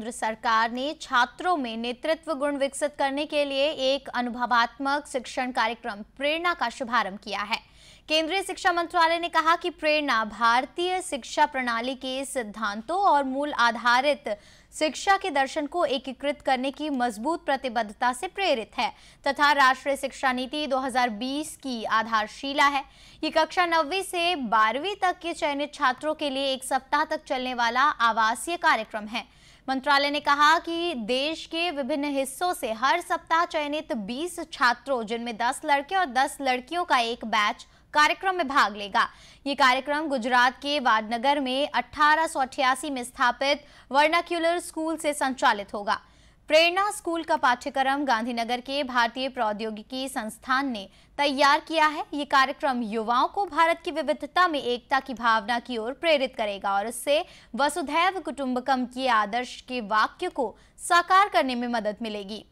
केंद्र सरकार ने छात्रों में नेतृत्व गुण विकसित करने के लिए एक अनुभवात्मक शिक्षण कार्यक्रम प्रेरणा का शुभारंभ किया है केंद्रीय शिक्षा मंत्रालय ने कहा कि प्रेरणा भारतीय शिक्षा प्रणाली के सिद्धांतों और मूल आधारित शिक्षा के दर्शन को एकीकृत करने की मजबूत प्रतिबद्धता से प्रेरित है तथा राष्ट्रीय शिक्षा नीति 2020 की आधारशिला है ये कक्षा नवीं से बारहवीं तक के चयनित छात्रों के लिए एक सप्ताह तक चलने वाला आवासीय कार्यक्रम है मंत्रालय ने कहा कि देश के विभिन्न हिस्सों से हर सप्ताह चयनित 20 छात्रों जिनमें 10 लड़के और 10 लड़कियों का एक बैच कार्यक्रम में भाग लेगा ये कार्यक्रम गुजरात के वाडनगर में अठारह में स्थापित वर्नाक्यूलर स्कूल से संचालित होगा प्रेरणा स्कूल का पाठ्यक्रम गांधीनगर के भारतीय प्रौद्योगिकी संस्थान ने तैयार किया है ये कार्यक्रम युवाओं को भारत की विविधता में एकता की भावना की ओर प्रेरित करेगा और इससे वसुधैव कुटुंबकम के आदर्श के वाक्य को साकार करने में मदद मिलेगी